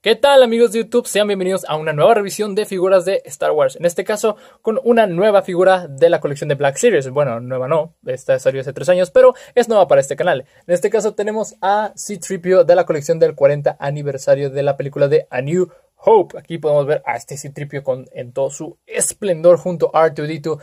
¿Qué tal amigos de YouTube? Sean bienvenidos a una nueva revisión de figuras de Star Wars. En este caso, con una nueva figura de la colección de Black Series. Bueno, nueva no, esta salió hace tres años, pero es nueva para este canal. En este caso tenemos a C-Tripio de la colección del 40 aniversario de la película de A New Hope. Aquí podemos ver a este C-Tripio en todo su esplendor junto a R2-D2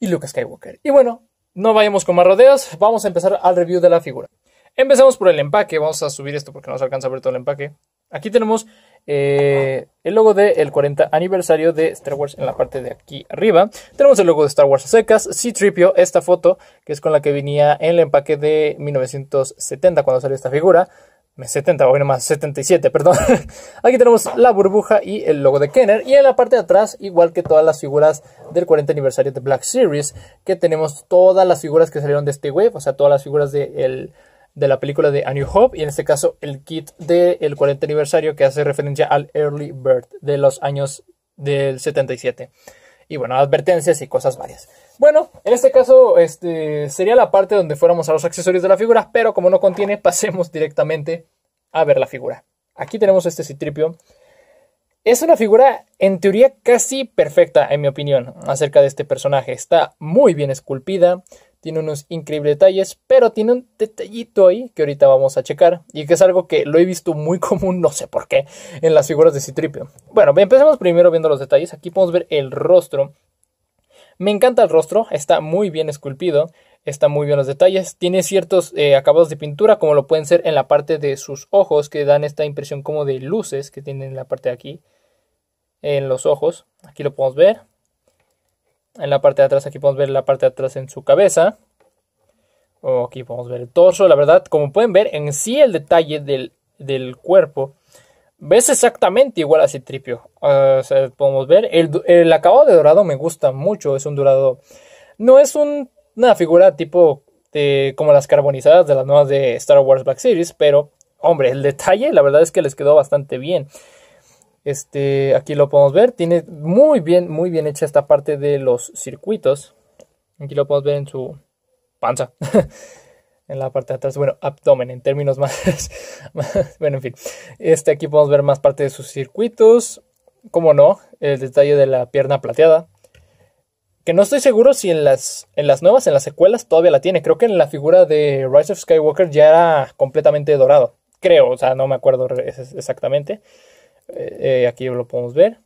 y Lucas Skywalker. Y bueno, no vayamos con más rodeos, vamos a empezar al review de la figura. Empezamos por el empaque, vamos a subir esto porque no se alcanza a ver todo el empaque. Aquí tenemos eh, el logo del 40 aniversario de Star Wars en la parte de aquí arriba. Tenemos el logo de Star Wars secas, C-Tripio, esta foto que es con la que venía en el empaque de 1970 cuando salió esta figura. 70, bueno, más 77, perdón. Aquí tenemos la burbuja y el logo de Kenner. Y en la parte de atrás, igual que todas las figuras del 40 aniversario de Black Series, que tenemos todas las figuras que salieron de este web, o sea, todas las figuras del de la película de A New Hope y en este caso el kit del 40 aniversario que hace referencia al Early Bird de los años del 77. Y bueno, advertencias y cosas varias. Bueno, en este caso este, sería la parte donde fuéramos a los accesorios de la figura, pero como no contiene, pasemos directamente a ver la figura. Aquí tenemos este citripio. Es una figura en teoría casi perfecta, en mi opinión, acerca de este personaje. Está muy bien esculpida, tiene unos increíbles detalles, pero tiene un detallito ahí que ahorita vamos a checar y que es algo que lo he visto muy común, no sé por qué, en las figuras de Citripio. Bueno, empecemos primero viendo los detalles. Aquí podemos ver el rostro. Me encanta el rostro, está muy bien esculpido, está muy bien los detalles, tiene ciertos eh, acabados de pintura como lo pueden ser en la parte de sus ojos que dan esta impresión como de luces que tienen en la parte de aquí, en los ojos, aquí lo podemos ver, en la parte de atrás, aquí podemos ver la parte de atrás en su cabeza. O aquí podemos ver el torso. La verdad, como pueden ver, en sí el detalle del, cuerpo ves exactamente igual a Citripio. Ah, o sea, podemos ver. El, el, acabado de dorado me gusta mucho. Es un dorado. No es una figura tipo como las carbonizadas de las nuevas de Star Wars Black Series. Pero, hombre, el detalle, la verdad es que les quedó bastante bien. Este, aquí lo podemos ver, tiene muy bien, muy bien hecha esta parte de los circuitos. Aquí lo podemos ver en su panza, en la parte de atrás, bueno, abdomen, en términos más, bueno, en fin. Este, aquí podemos ver más parte de sus circuitos, como no, el detalle de la pierna plateada. Que no estoy seguro si en las, en las nuevas, en las secuelas, todavía la tiene. Creo que en la figura de Rise of Skywalker ya era completamente dorado. Creo, o sea, no me acuerdo exactamente. Eh, eh, aquí lo podemos ver.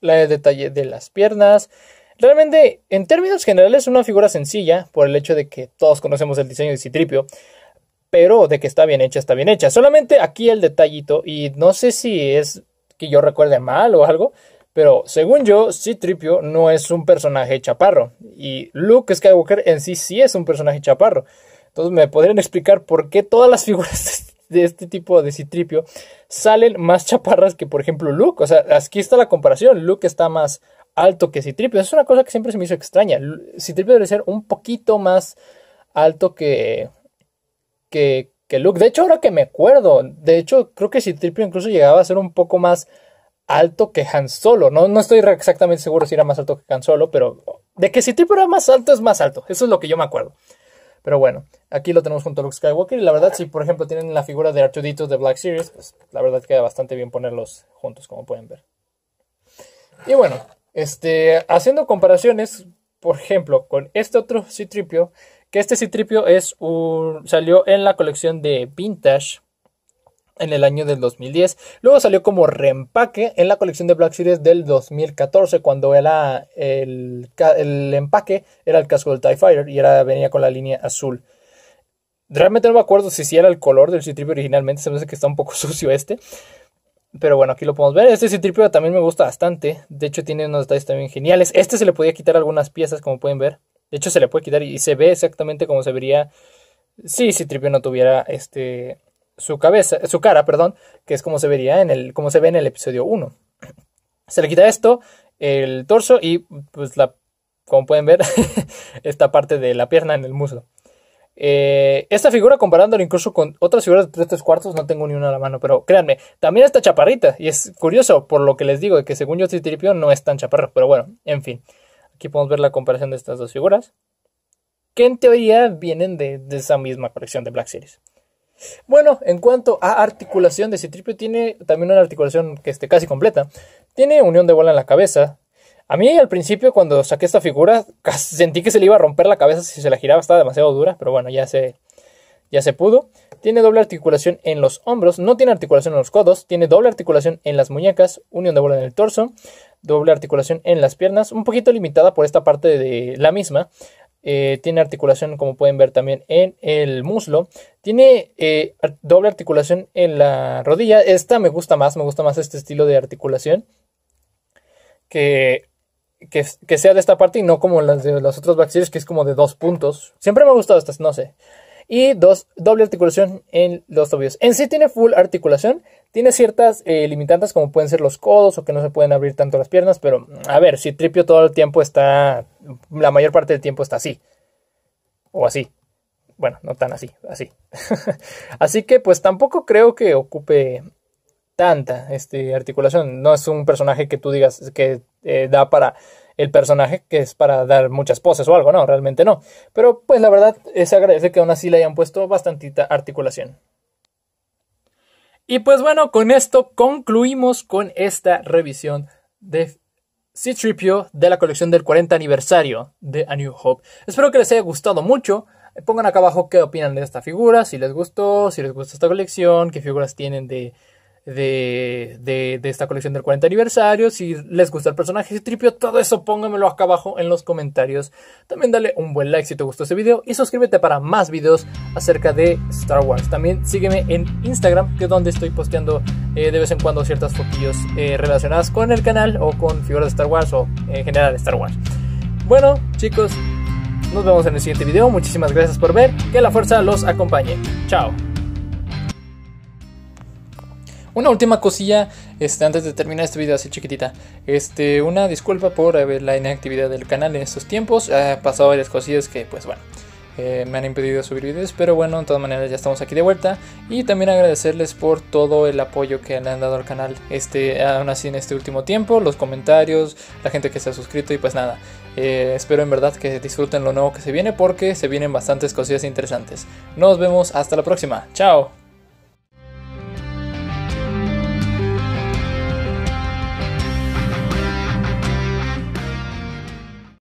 La, el detalle de las piernas. Realmente, en términos generales, Es una figura sencilla, por el hecho de que todos conocemos el diseño de Citripio, pero de que está bien hecha, está bien hecha. Solamente aquí el detallito, y no sé si es que yo recuerde mal o algo, pero según yo, Citripio no es un personaje chaparro, y Luke Skywalker en sí sí es un personaje chaparro. Entonces, ¿me podrían explicar por qué todas las figuras de este tipo de Citripio, salen más chaparras que, por ejemplo, Luke. O sea, aquí está la comparación. Luke está más alto que Citripio. Es una cosa que siempre se me hizo extraña. Citripio debe ser un poquito más alto que, que, que Luke. De hecho, ahora que me acuerdo, de hecho, creo que Citripio incluso llegaba a ser un poco más alto que Han Solo. No, no estoy exactamente seguro si era más alto que Han Solo, pero de que Citripio era más alto es más alto. Eso es lo que yo me acuerdo. Pero bueno, aquí lo tenemos junto a Luke Skywalker. Y la verdad, si por ejemplo tienen la figura de Artudito de Black Series, pues la verdad queda bastante bien ponerlos juntos, como pueden ver. Y bueno, este, haciendo comparaciones, por ejemplo, con este otro Citripio, que este Citripio es salió en la colección de Vintage en el año del 2010. Luego salió como reempaque en la colección de Black Series del 2014, cuando era el, el empaque era el casco del TIE Fighter y era, venía con la línea azul. Realmente no me acuerdo si sí era el color del Citripio originalmente, se me hace que está un poco sucio este. Pero bueno, aquí lo podemos ver. Este Citripio también me gusta bastante. De hecho, tiene unos detalles también geniales. Este se le podía quitar algunas piezas, como pueden ver. De hecho, se le puede quitar y se ve exactamente como se vería si Citripio no tuviera este su cabeza, su cara, perdón, que es como se vería en el, como se ve en el episodio 1. Se le quita esto, el torso y pues la, como pueden ver, esta parte de la pierna en el muslo. Eh, esta figura, comparándola incluso con otras figuras de estos cuartos, no tengo ni una a la mano, pero créanme, también está chaparrita. Y es curioso por lo que les digo, de que según yo, tripión no es tan chaparro, pero bueno, en fin. Aquí podemos ver la comparación de estas dos figuras, que en teoría vienen de esa misma colección de Black Series. Bueno, en cuanto a articulación de Citripio, tiene también una articulación que esté casi completa. Tiene unión de bola en la cabeza. A mí al principio cuando saqué esta figura sentí que se le iba a romper la cabeza si se la giraba, estaba demasiado dura, pero bueno, ya se, ya se pudo. Tiene doble articulación en los hombros, no tiene articulación en los codos, tiene doble articulación en las muñecas, unión de bola en el torso, doble articulación en las piernas, un poquito limitada por esta parte de la misma. Eh, tiene articulación como pueden ver también en el muslo, tiene eh, doble articulación en la rodilla, esta me gusta más, me gusta más este estilo de articulación que, que, sea de esta parte y no como las de los otros bacterias que es como de dos puntos, siempre me ha gustado estas, no sé. Y dos, doble articulación en los tobillos. En sí tiene full articulación, tiene ciertas eh, limitantes como pueden ser los codos o que no se pueden abrir tanto las piernas, pero a ver, si Tripio todo el tiempo está, la mayor parte del tiempo está así. O así. Bueno, no tan así, así. así que pues tampoco creo que ocupe tanta este, articulación. No es un personaje que tú digas que eh, da para el personaje que es para dar muchas poses o algo, no, realmente no. Pero pues la verdad se agradece que aún así le hayan puesto bastantita articulación. Y pues bueno, con esto concluimos con esta revisión de C-Tripio de la colección del 40 aniversario de A New Hope. Espero que les haya gustado mucho. Pongan acá abajo qué opinan de esta figura, si les gustó, si les gusta esta colección, qué figuras tienen de de, esta colección del 40 aniversario. Si les gusta el personaje, si tripio, todo eso póngamelo acá abajo en los comentarios. También dale un buen like si te gustó este video y suscríbete para más videos acerca de Star Wars. También sígueme en Instagram, que es donde estoy posteando eh, de vez en cuando ciertas fotillos eh, relacionadas con el canal o con figuras de Star Wars o eh, en general Star Wars. Bueno, chicos, nos vemos en el siguiente video. Muchísimas gracias por ver. Que la fuerza los acompañe. Chao. Una última cosilla, este, antes de terminar este video así chiquitita. Este, una disculpa por eh, la inactividad del canal en estos tiempos. Ha pasado varias cosillas que, pues bueno, eh, me han impedido subir videos. Pero bueno, de todas maneras ya estamos aquí de vuelta. Y también agradecerles por todo el apoyo que le han dado al canal. Este, aún así en este último tiempo, los comentarios, la gente que se ha suscrito y pues nada. Eh, espero en verdad que disfruten lo nuevo que se viene porque se vienen bastantes cosillas interesantes. Nos vemos hasta la próxima. Chao.